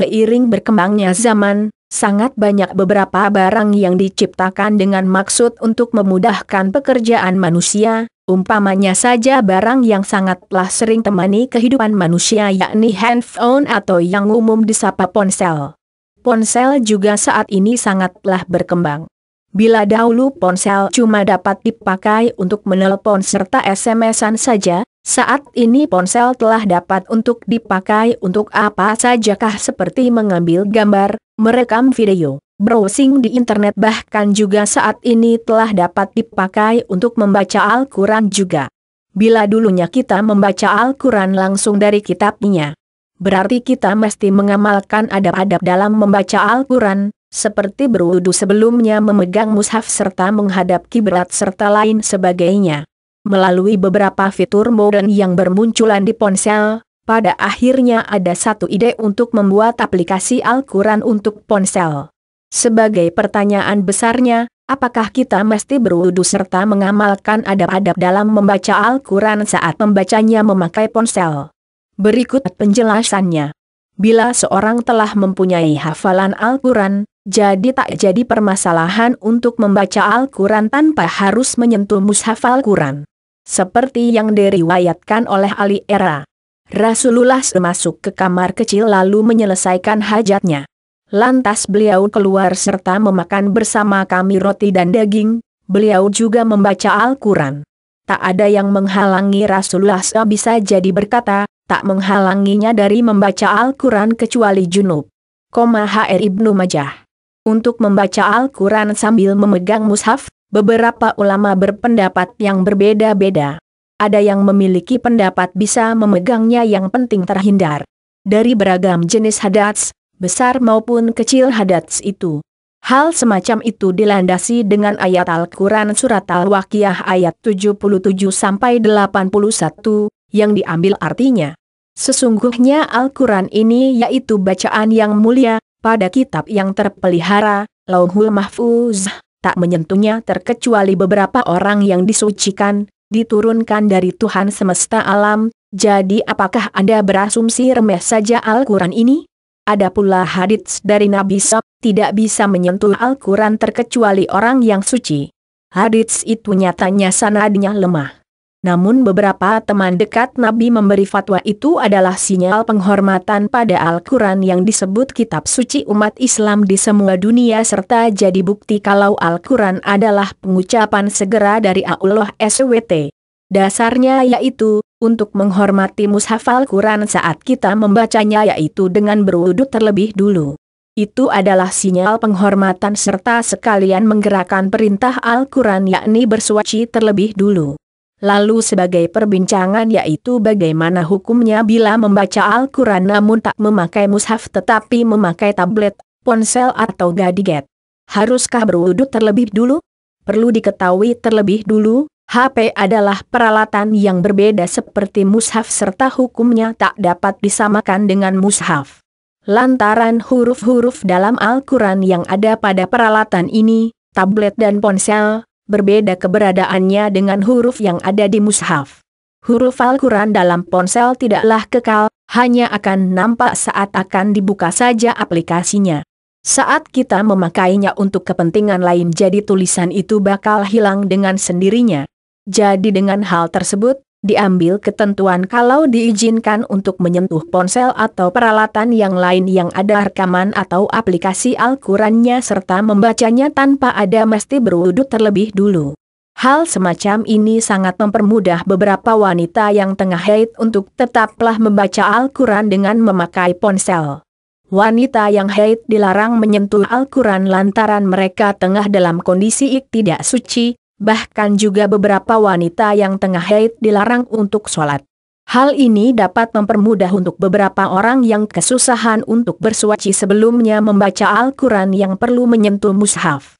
Seiring berkembangnya zaman, sangat banyak beberapa barang yang diciptakan dengan maksud untuk memudahkan pekerjaan manusia, umpamanya saja barang yang sangatlah sering temani kehidupan manusia yakni handphone atau yang umum disapa ponsel. Ponsel juga saat ini sangatlah berkembang. Bila dahulu ponsel cuma dapat dipakai untuk menelpon serta SMS-an saja, saat ini ponsel telah dapat untuk dipakai untuk apa sajakah seperti mengambil gambar, merekam video, browsing di internet bahkan juga saat ini telah dapat dipakai untuk membaca Al-Quran juga. Bila dulunya kita membaca Al-Quran langsung dari kitabnya, berarti kita mesti mengamalkan adab-adab dalam membaca Al-Quran, seperti berwudu sebelumnya memegang mushaf serta menghadap kiblat serta lain sebagainya. Melalui beberapa fitur modern yang bermunculan di ponsel, pada akhirnya ada satu ide untuk membuat aplikasi Al-Quran untuk ponsel. Sebagai pertanyaan besarnya, apakah kita mesti berwudu serta mengamalkan adab-adab dalam membaca Al-Quran saat membacanya memakai ponsel? Berikut penjelasannya. Bila seorang telah mempunyai hafalan Al-Quran, jadi tak jadi permasalahan untuk membaca Al-Quran tanpa harus menyentuh mushaf Al-Quran seperti yang diriwayatkan oleh Ali Era. Rasulullah masuk ke kamar kecil lalu menyelesaikan hajatnya. Lantas beliau keluar serta memakan bersama kami roti dan daging, beliau juga membaca Al-Quran. Tak ada yang menghalangi Rasulullah bisa jadi berkata, tak menghalanginya dari membaca Al-Quran kecuali junub. Koma HR Ibnu Majah. Untuk membaca Al-Quran sambil memegang mushaf, beberapa ulama berpendapat yang berbeda-beda. Ada yang memiliki pendapat bisa memegangnya yang penting terhindar. Dari beragam jenis hadats, besar maupun kecil hadats itu. Hal semacam itu dilandasi dengan ayat Al-Quran Surat Al-Waqiyah ayat 77-81, yang diambil artinya. Sesungguhnya Al-Quran ini yaitu bacaan yang mulia, pada kitab yang terpelihara, Lauhul Mahfuz tak menyentuhnya terkecuali beberapa orang yang disucikan, diturunkan dari Tuhan semesta alam, jadi apakah Anda berasumsi remeh saja Al-Quran ini? Ada pula hadits dari Nabi Sob, tidak bisa menyentuh Al-Quran terkecuali orang yang suci. Hadits itu nyatanya sanadnya lemah. Namun beberapa teman dekat Nabi memberi fatwa itu adalah sinyal penghormatan pada Al-Quran yang disebut kitab suci umat Islam di semua dunia serta jadi bukti kalau Al-Quran adalah pengucapan segera dari Allah SWT. Dasarnya yaitu, untuk menghormati mushaf Al-Quran saat kita membacanya yaitu dengan berwudu terlebih dulu. Itu adalah sinyal penghormatan serta sekalian menggerakkan perintah Al-Quran yakni bersuci terlebih dulu. Lalu sebagai perbincangan yaitu bagaimana hukumnya bila membaca Al-Quran namun tak memakai mushaf tetapi memakai tablet, ponsel atau gadget. Haruskah berwuduk terlebih dulu? Perlu diketahui terlebih dulu, HP adalah peralatan yang berbeda seperti mushaf serta hukumnya tak dapat disamakan dengan mushaf. Lantaran huruf-huruf dalam Al-Quran yang ada pada peralatan ini, tablet dan ponsel, berbeda keberadaannya dengan huruf yang ada di mushaf. Huruf Al-Quran dalam ponsel tidaklah kekal, hanya akan nampak saat akan dibuka saja aplikasinya. Saat kita memakainya untuk kepentingan lain jadi tulisan itu bakal hilang dengan sendirinya. Jadi dengan hal tersebut, diambil ketentuan kalau diizinkan untuk menyentuh ponsel atau peralatan yang lain yang ada rekaman atau aplikasi Al-Qurannya serta membacanya tanpa ada mesti berwudhu terlebih dulu. Hal semacam ini sangat mempermudah beberapa wanita yang tengah haid untuk tetaplah membaca Al-Quran dengan memakai ponsel. Wanita yang haid dilarang menyentuh Al-Quran lantaran mereka tengah dalam kondisi ik tidak suci, bahkan juga beberapa wanita yang tengah haid dilarang untuk sholat. Hal ini dapat mempermudah untuk beberapa orang yang kesusahan untuk bersuaci sebelumnya membaca Al-Quran yang perlu menyentuh mushaf.